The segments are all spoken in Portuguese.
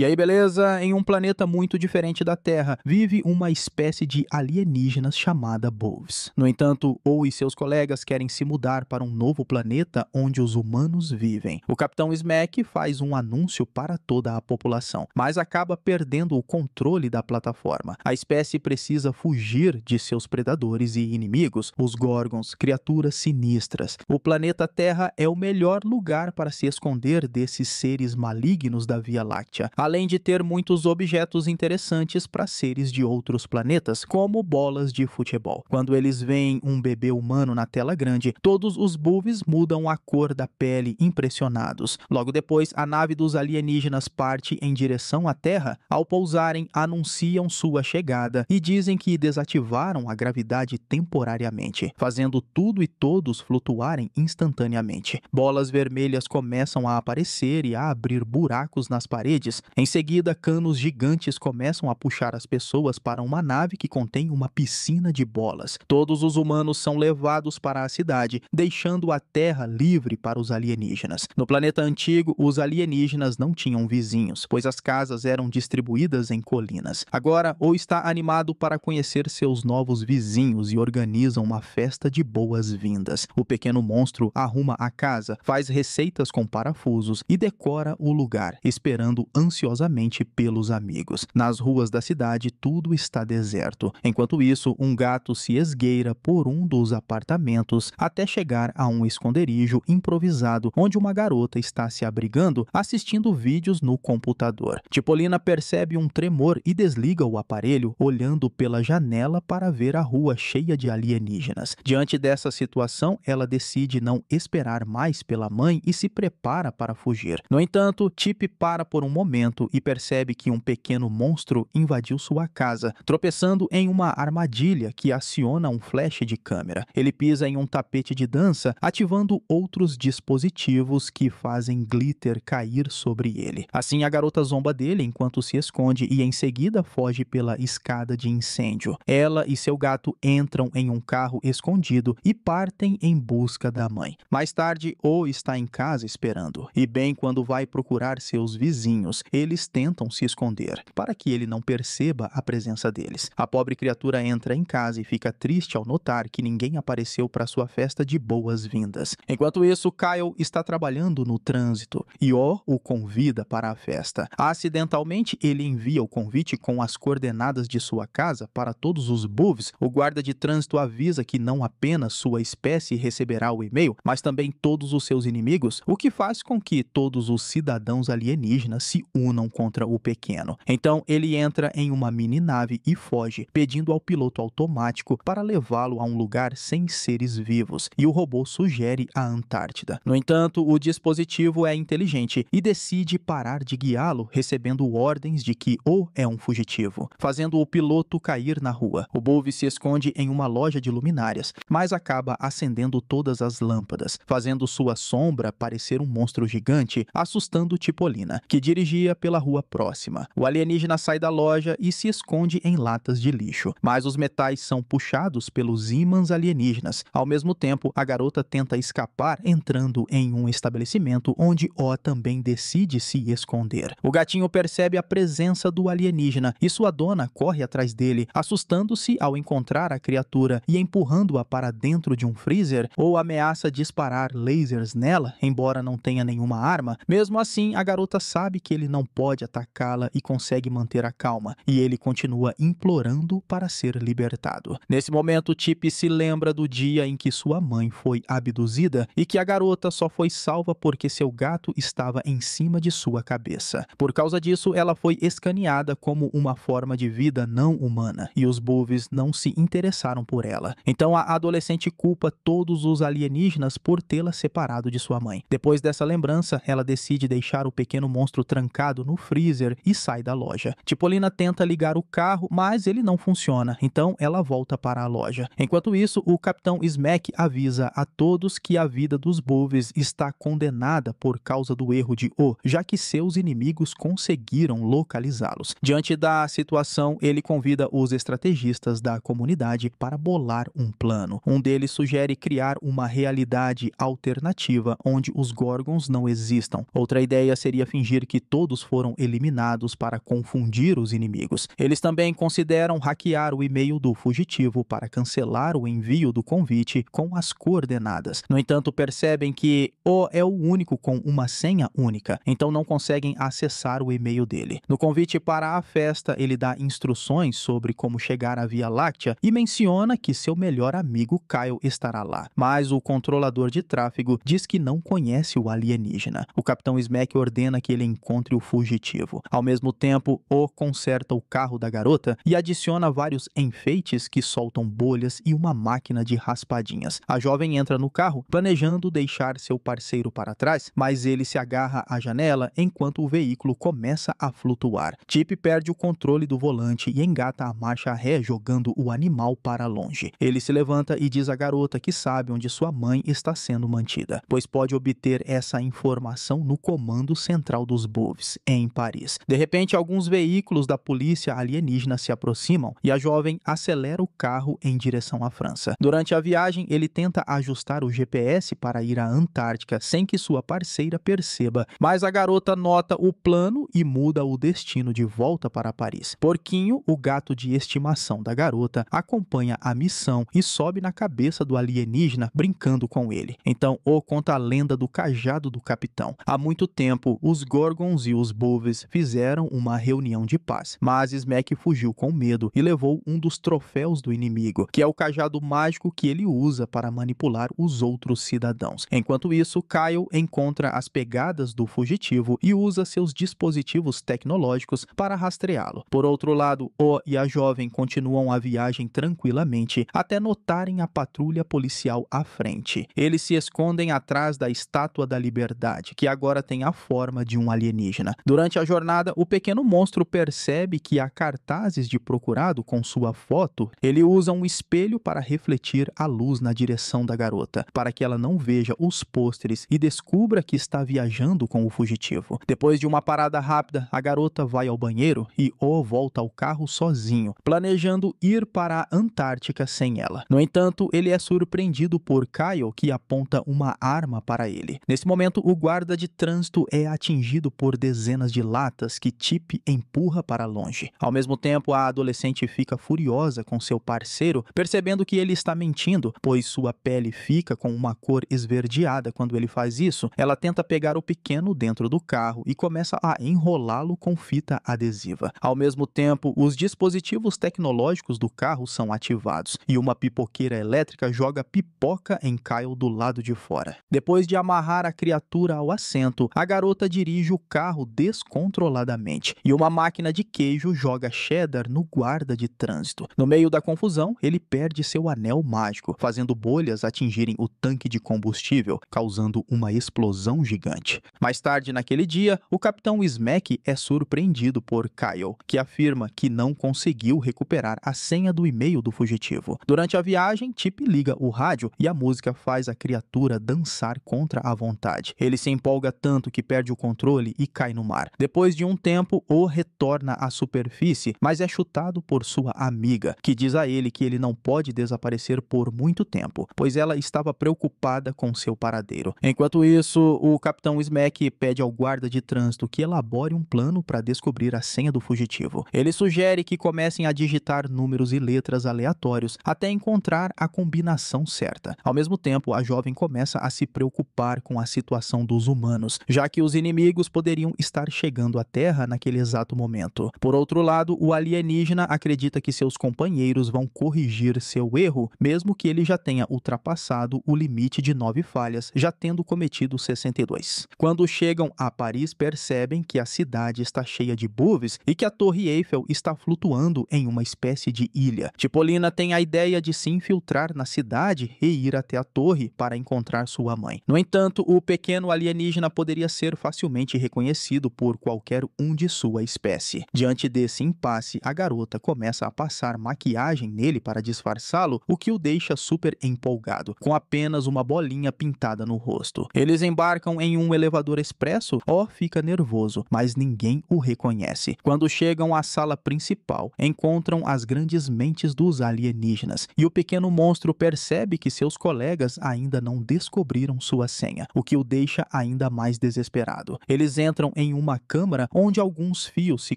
E aí, beleza? Em um planeta muito diferente da Terra, vive uma espécie de alienígenas chamada Boves. No entanto, Ou e seus colegas querem se mudar para um novo planeta onde os humanos vivem. O Capitão Smack faz um anúncio para toda a população, mas acaba perdendo o controle da plataforma. A espécie precisa fugir de seus predadores e inimigos, os Gorgons, criaturas sinistras. O planeta Terra é o melhor lugar para se esconder desses seres malignos da Via Láctea. A além de ter muitos objetos interessantes para seres de outros planetas, como bolas de futebol. Quando eles veem um bebê humano na tela grande, todos os bulves mudam a cor da pele, impressionados. Logo depois, a nave dos alienígenas parte em direção à Terra. Ao pousarem, anunciam sua chegada e dizem que desativaram a gravidade temporariamente, fazendo tudo e todos flutuarem instantaneamente. Bolas vermelhas começam a aparecer e a abrir buracos nas paredes, em seguida, canos gigantes começam a puxar as pessoas para uma nave que contém uma piscina de bolas. Todos os humanos são levados para a cidade, deixando a Terra livre para os alienígenas. No planeta antigo, os alienígenas não tinham vizinhos, pois as casas eram distribuídas em colinas. Agora, ou está animado para conhecer seus novos vizinhos e organiza uma festa de boas-vindas. O pequeno monstro arruma a casa, faz receitas com parafusos e decora o lugar, esperando ansiosamente ansiosamente pelos amigos. Nas ruas da cidade, tudo está deserto. Enquanto isso, um gato se esgueira por um dos apartamentos até chegar a um esconderijo improvisado onde uma garota está se abrigando assistindo vídeos no computador. Tipolina percebe um tremor e desliga o aparelho, olhando pela janela para ver a rua cheia de alienígenas. Diante dessa situação, ela decide não esperar mais pela mãe e se prepara para fugir. No entanto, Tip para por um momento apartamento e percebe que um pequeno monstro invadiu sua casa, tropeçando em uma armadilha que aciona um flash de câmera. Ele pisa em um tapete de dança, ativando outros dispositivos que fazem glitter cair sobre ele. Assim, a garota zomba dele enquanto se esconde e em seguida foge pela escada de incêndio. Ela e seu gato entram em um carro escondido e partem em busca da mãe. Mais tarde, O está em casa esperando, e bem quando vai procurar seus vizinhos, eles tentam se esconder, para que ele não perceba a presença deles. A pobre criatura entra em casa e fica triste ao notar que ninguém apareceu para sua festa de boas-vindas. Enquanto isso, Kyle está trabalhando no trânsito e O o convida para a festa. Acidentalmente, ele envia o convite com as coordenadas de sua casa para todos os boves. O guarda de trânsito avisa que não apenas sua espécie receberá o e-mail, mas também todos os seus inimigos, o que faz com que todos os cidadãos alienígenas se unam unam contra o pequeno. Então ele entra em uma mini nave e foge, pedindo ao piloto automático para levá-lo a um lugar sem seres vivos, e o robô sugere a Antártida. No entanto, o dispositivo é inteligente e decide parar de guiá-lo, recebendo ordens de que O é um fugitivo, fazendo o piloto cair na rua. O Bove se esconde em uma loja de luminárias, mas acaba acendendo todas as lâmpadas, fazendo sua sombra parecer um monstro gigante, assustando Tipolina, que dirigia pela rua próxima. O alienígena sai da loja e se esconde em latas de lixo, mas os metais são puxados pelos ímãs alienígenas. Ao mesmo tempo, a garota tenta escapar entrando em um estabelecimento onde O também decide se esconder. O gatinho percebe a presença do alienígena e sua dona corre atrás dele, assustando-se ao encontrar a criatura e empurrando-a para dentro de um freezer ou ameaça disparar lasers nela, embora não tenha nenhuma arma. Mesmo assim, a garota sabe que ele não pode atacá-la e consegue manter a calma, e ele continua implorando para ser libertado. Nesse momento, Tip se lembra do dia em que sua mãe foi abduzida e que a garota só foi salva porque seu gato estava em cima de sua cabeça. Por causa disso, ela foi escaneada como uma forma de vida não humana, e os Boves não se interessaram por ela. Então a adolescente culpa todos os alienígenas por tê-la separado de sua mãe. Depois dessa lembrança, ela decide deixar o pequeno monstro trancado guardado no freezer e sai da loja. Tipolina tenta ligar o carro, mas ele não funciona, então ela volta para a loja. Enquanto isso, o capitão Smack avisa a todos que a vida dos Boves está condenada por causa do erro de O, já que seus inimigos conseguiram localizá-los. Diante da situação, ele convida os estrategistas da comunidade para bolar um plano. Um deles sugere criar uma realidade alternativa onde os Gorgons não existam. Outra ideia seria fingir que todos foram eliminados para confundir os inimigos. Eles também consideram hackear o e-mail do fugitivo para cancelar o envio do convite com as coordenadas. No entanto, percebem que O é o único com uma senha única, então não conseguem acessar o e-mail dele. No convite para a festa, ele dá instruções sobre como chegar à Via Láctea e menciona que seu melhor amigo Kyle estará lá, mas o controlador de tráfego diz que não conhece o alienígena. O capitão Smack ordena que ele encontre o fugitivo. Ao mesmo tempo, O conserta o carro da garota e adiciona vários enfeites que soltam bolhas e uma máquina de raspadinhas. A jovem entra no carro, planejando deixar seu parceiro para trás, mas ele se agarra à janela enquanto o veículo começa a flutuar. Chip perde o controle do volante e engata a marcha ré, jogando o animal para longe. Ele se levanta e diz à garota que sabe onde sua mãe está sendo mantida, pois pode obter essa informação no comando central dos boves em Paris. De repente, alguns veículos da polícia alienígena se aproximam e a jovem acelera o carro em direção à França. Durante a viagem, ele tenta ajustar o GPS para ir à Antártica sem que sua parceira perceba, mas a garota nota o plano e muda o destino de volta para Paris. Porquinho, o gato de estimação da garota, acompanha a missão e sobe na cabeça do alienígena brincando com ele. Então, O conta a lenda do cajado do capitão. Há muito tempo, os Gorgons e os os Boves fizeram uma reunião de paz, mas Smack fugiu com medo e levou um dos troféus do inimigo, que é o cajado mágico que ele usa para manipular os outros cidadãos. Enquanto isso, Kyle encontra as pegadas do fugitivo e usa seus dispositivos tecnológicos para rastreá-lo. Por outro lado, O e a jovem continuam a viagem tranquilamente até notarem a patrulha policial à frente. Eles se escondem atrás da Estátua da Liberdade, que agora tem a forma de um alienígena. Durante a jornada, o pequeno monstro percebe que há cartazes de procurado com sua foto. Ele usa um espelho para refletir a luz na direção da garota, para que ela não veja os pôsteres e descubra que está viajando com o fugitivo. Depois de uma parada rápida, a garota vai ao banheiro e O volta ao carro sozinho, planejando ir para a Antártica sem ela. No entanto, ele é surpreendido por Kyle, que aponta uma arma para ele. Nesse momento, o guarda de trânsito é atingido por dezenas dezenas de latas que Tip empurra para longe. Ao mesmo tempo, a adolescente fica furiosa com seu parceiro, percebendo que ele está mentindo, pois sua pele fica com uma cor esverdeada quando ele faz isso. Ela tenta pegar o pequeno dentro do carro e começa a enrolá-lo com fita adesiva. Ao mesmo tempo, os dispositivos tecnológicos do carro são ativados e uma pipoqueira elétrica joga pipoca em Kyle do lado de fora. Depois de amarrar a criatura ao assento, a garota dirige o carro descontroladamente e uma máquina de queijo joga cheddar no guarda de trânsito. No meio da confusão, ele perde seu anel mágico, fazendo bolhas atingirem o tanque de combustível, causando uma explosão gigante. Mais tarde naquele dia, o capitão Smack é surpreendido por Kyle, que afirma que não conseguiu recuperar a senha do e-mail do fugitivo. Durante a viagem, Chip liga o rádio e a música faz a criatura dançar contra a vontade. Ele se empolga tanto que perde o controle e cai no mar. Depois de um tempo, O retorna à superfície, mas é chutado por sua amiga, que diz a ele que ele não pode desaparecer por muito tempo, pois ela estava preocupada com seu paradeiro. Enquanto isso, o capitão Smack pede ao guarda de trânsito que elabore um plano para descobrir a senha do fugitivo. Ele sugere que comecem a digitar números e letras aleatórios até encontrar a combinação certa. Ao mesmo tempo, a jovem começa a se preocupar com a situação dos humanos, já que os inimigos poderiam estar estar chegando à Terra naquele exato momento. Por outro lado, o alienígena acredita que seus companheiros vão corrigir seu erro, mesmo que ele já tenha ultrapassado o limite de nove falhas, já tendo cometido 62. Quando chegam a Paris, percebem que a cidade está cheia de buves e que a Torre Eiffel está flutuando em uma espécie de ilha. Tipolina tem a ideia de se infiltrar na cidade e ir até a torre para encontrar sua mãe. No entanto, o pequeno alienígena poderia ser facilmente reconhecido por qualquer um de sua espécie. Diante desse impasse, a garota começa a passar maquiagem nele para disfarçá-lo, o que o deixa super empolgado, com apenas uma bolinha pintada no rosto. Eles embarcam em um elevador expresso, ó fica nervoso, mas ninguém o reconhece. Quando chegam à sala principal, encontram as grandes mentes dos alienígenas, e o pequeno monstro percebe que seus colegas ainda não descobriram sua senha, o que o deixa ainda mais desesperado. Eles entram em em uma câmara onde alguns fios se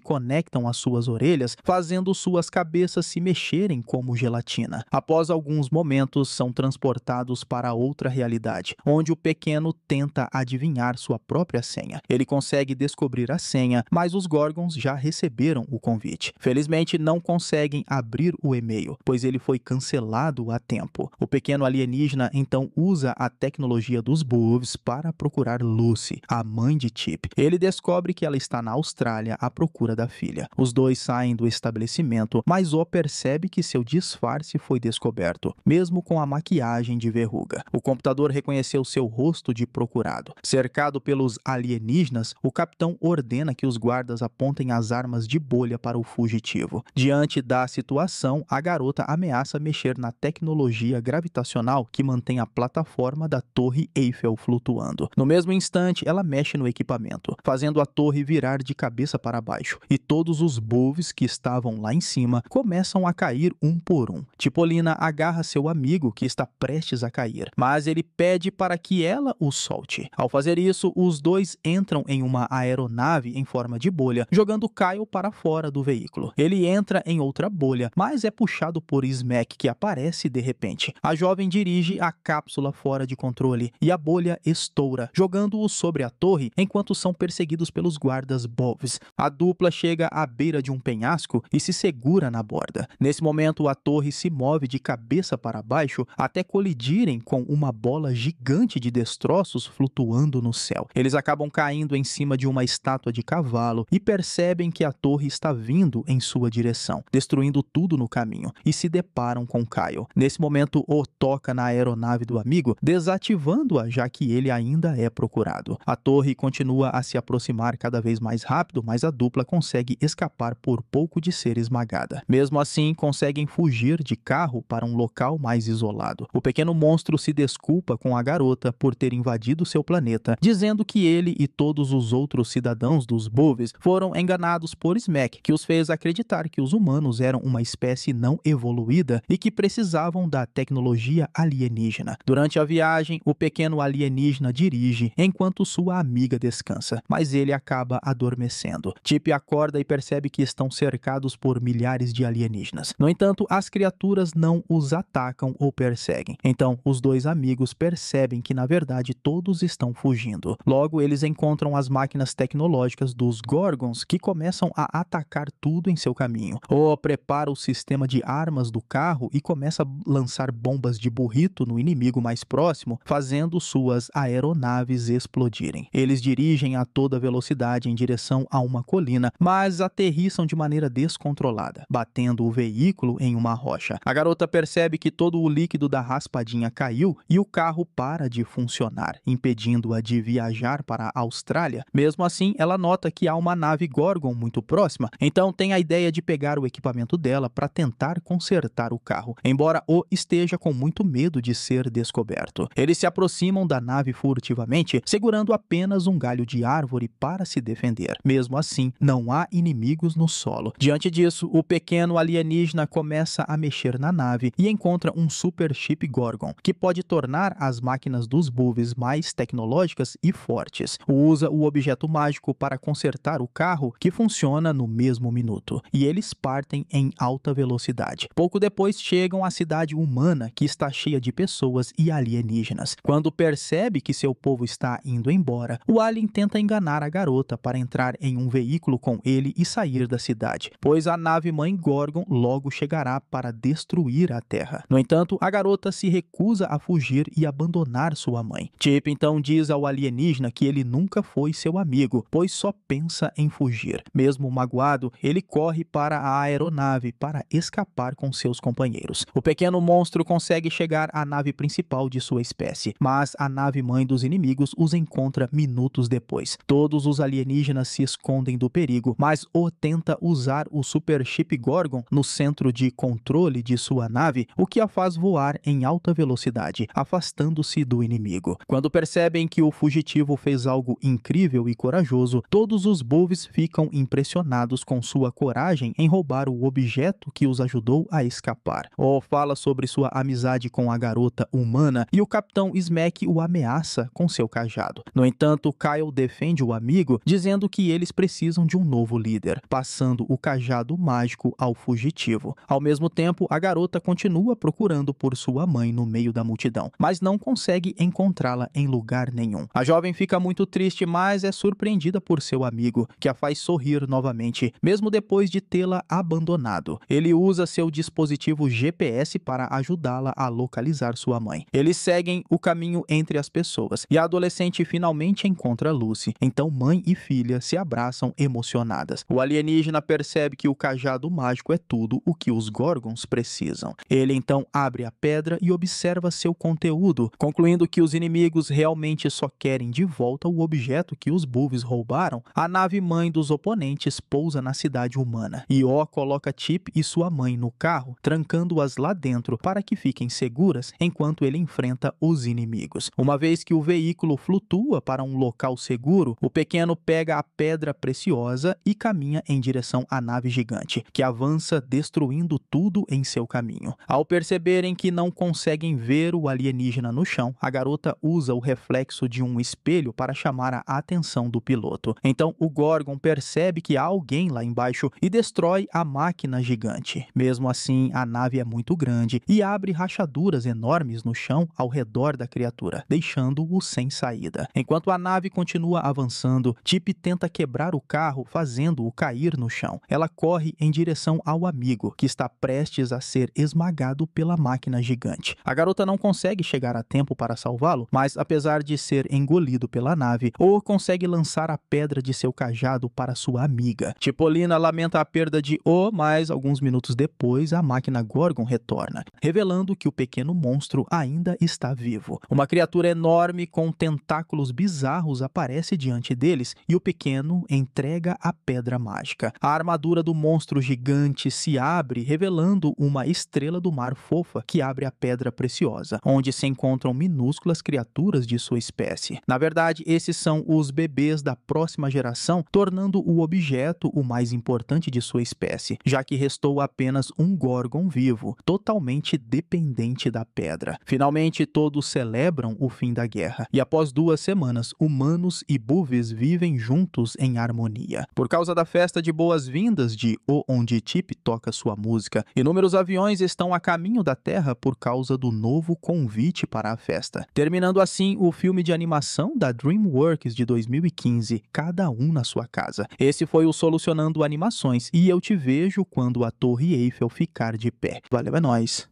conectam às suas orelhas, fazendo suas cabeças se mexerem como gelatina. Após alguns momentos, são transportados para outra realidade, onde o pequeno tenta adivinhar sua própria senha. Ele consegue descobrir a senha, mas os Gorgons já receberam o convite. Felizmente, não conseguem abrir o e-mail, pois ele foi cancelado a tempo. O pequeno alienígena então usa a tecnologia dos boves para procurar Lucy, a mãe de Chip. Ele descobre descobre que ela está na Austrália à procura da filha. Os dois saem do estabelecimento, mas O percebe que seu disfarce foi descoberto, mesmo com a maquiagem de verruga. O computador reconheceu seu rosto de procurado. Cercado pelos alienígenas, o capitão ordena que os guardas apontem as armas de bolha para o fugitivo. Diante da situação, a garota ameaça mexer na tecnologia gravitacional que mantém a plataforma da Torre Eiffel flutuando. No mesmo instante, ela mexe no equipamento, fazendo fazendo a torre virar de cabeça para baixo, e todos os boves que estavam lá em cima começam a cair um por um. Tipolina agarra seu amigo que está prestes a cair, mas ele pede para que ela o solte. Ao fazer isso, os dois entram em uma aeronave em forma de bolha, jogando Kyle para fora do veículo. Ele entra em outra bolha, mas é puxado por Smack, que aparece de repente. A jovem dirige a cápsula fora de controle e a bolha estoura, jogando-o sobre a torre enquanto são perseguidos pelos guardas Bovs. A dupla chega à beira de um penhasco e se segura na borda. Nesse momento, a torre se move de cabeça para baixo até colidirem com uma bola gigante de destroços flutuando no céu. Eles acabam caindo em cima de uma estátua de cavalo e percebem que a torre está vindo em sua direção, destruindo tudo no caminho, e se deparam com Kyle. Nesse momento, O toca na aeronave do amigo, desativando-a já que ele ainda é procurado. A torre continua a se aproximar aproximar cada vez mais rápido, mas a dupla consegue escapar por pouco de ser esmagada. Mesmo assim, conseguem fugir de carro para um local mais isolado. O pequeno monstro se desculpa com a garota por ter invadido seu planeta, dizendo que ele e todos os outros cidadãos dos Boves foram enganados por Smack, que os fez acreditar que os humanos eram uma espécie não evoluída e que precisavam da tecnologia alienígena. Durante a viagem, o pequeno alienígena dirige enquanto sua amiga descansa, mas ele ele acaba adormecendo. Chip acorda e percebe que estão cercados por milhares de alienígenas. No entanto, as criaturas não os atacam ou perseguem. Então, os dois amigos percebem que na verdade todos estão fugindo. Logo, eles encontram as máquinas tecnológicas dos Gorgons que começam a atacar tudo em seu caminho. O prepara o sistema de armas do carro e começa a lançar bombas de burrito no inimigo mais próximo, fazendo suas aeronaves explodirem. Eles dirigem a toda velocidade velocidade em direção a uma colina, mas aterrissam de maneira descontrolada, batendo o veículo em uma rocha. A garota percebe que todo o líquido da raspadinha caiu e o carro para de funcionar, impedindo-a de viajar para a Austrália. Mesmo assim, ela nota que há uma nave Gorgon muito próxima, então tem a ideia de pegar o equipamento dela para tentar consertar o carro, embora o esteja com muito medo de ser descoberto. Eles se aproximam da nave furtivamente, segurando apenas um galho de árvore para se defender. Mesmo assim, não há inimigos no solo. Diante disso, o pequeno alienígena começa a mexer na nave e encontra um super chip Gorgon, que pode tornar as máquinas dos Buves mais tecnológicas e fortes. Usa o objeto mágico para consertar o carro, que funciona no mesmo minuto. E eles partem em alta velocidade. Pouco depois chegam à cidade humana, que está cheia de pessoas e alienígenas. Quando percebe que seu povo está indo embora, o alien tenta enganar a garota para entrar em um veículo com ele e sair da cidade, pois a nave-mãe Gorgon logo chegará para destruir a Terra. No entanto, a garota se recusa a fugir e abandonar sua mãe. Chip então diz ao alienígena que ele nunca foi seu amigo, pois só pensa em fugir. Mesmo magoado, ele corre para a aeronave para escapar com seus companheiros. O pequeno monstro consegue chegar à nave principal de sua espécie, mas a nave-mãe dos inimigos os encontra minutos depois. Todos Todos os alienígenas se escondem do perigo, mas O tenta usar o Super Chip Gorgon no centro de controle de sua nave, o que a faz voar em alta velocidade, afastando-se do inimigo. Quando percebem que o fugitivo fez algo incrível e corajoso, todos os Boves ficam impressionados com sua coragem em roubar o objeto que os ajudou a escapar. O fala sobre sua amizade com a garota humana e o capitão Smack o ameaça com seu cajado. No entanto, Kyle defende o amigo amigo, dizendo que eles precisam de um novo líder, passando o cajado mágico ao fugitivo. Ao mesmo tempo, a garota continua procurando por sua mãe no meio da multidão, mas não consegue encontrá-la em lugar nenhum. A jovem fica muito triste, mas é surpreendida por seu amigo, que a faz sorrir novamente, mesmo depois de tê-la abandonado. Ele usa seu dispositivo GPS para ajudá-la a localizar sua mãe. Eles seguem o caminho entre as pessoas e a adolescente finalmente encontra Lucy, então mãe e filha se abraçam emocionadas. O alienígena percebe que o cajado mágico é tudo o que os Gorgons precisam. Ele então abre a pedra e observa seu conteúdo, concluindo que os inimigos realmente só querem de volta o objeto que os Bulves roubaram. A nave mãe dos oponentes pousa na cidade humana. Ió coloca Chip e sua mãe no carro, trancando-as lá dentro para que fiquem seguras enquanto ele enfrenta os inimigos. Uma vez que o veículo flutua para um local seguro, o pequeno pequeno pega a pedra preciosa e caminha em direção à nave gigante, que avança destruindo tudo em seu caminho. Ao perceberem que não conseguem ver o alienígena no chão, a garota usa o reflexo de um espelho para chamar a atenção do piloto. Então o Gorgon percebe que há alguém lá embaixo e destrói a máquina gigante. Mesmo assim, a nave é muito grande e abre rachaduras enormes no chão ao redor da criatura, deixando-o sem saída. Enquanto a nave continua avançando, acelerando. tenta quebrar o carro, fazendo-o cair no chão. Ela corre em direção ao amigo, que está prestes a ser esmagado pela máquina gigante. A garota não consegue chegar a tempo para salvá-lo, mas apesar de ser engolido pela nave, Or consegue lançar a pedra de seu cajado para sua amiga. Tipolina lamenta a perda de O, mas alguns minutos depois a máquina Gorgon retorna, revelando que o pequeno monstro ainda está vivo. Uma criatura enorme com tentáculos bizarros aparece diante dele deles e o pequeno entrega a pedra mágica. A armadura do monstro gigante se abre, revelando uma estrela do mar fofa que abre a pedra preciosa, onde se encontram minúsculas criaturas de sua espécie. Na verdade, esses são os bebês da próxima geração, tornando o objeto o mais importante de sua espécie, já que restou apenas um Gorgon vivo, totalmente dependente da pedra. Finalmente, todos celebram o fim da guerra, e após duas semanas, humanos e buves vivem juntos em harmonia. Por causa da festa de boas-vindas de O Onde Tip toca sua música, inúmeros aviões estão a caminho da Terra por causa do novo convite para a festa. Terminando assim o filme de animação da DreamWorks de 2015, Cada Um na Sua Casa. Esse foi o Solucionando Animações e eu te vejo quando a Torre Eiffel ficar de pé. Valeu, é nóis!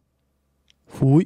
Fui!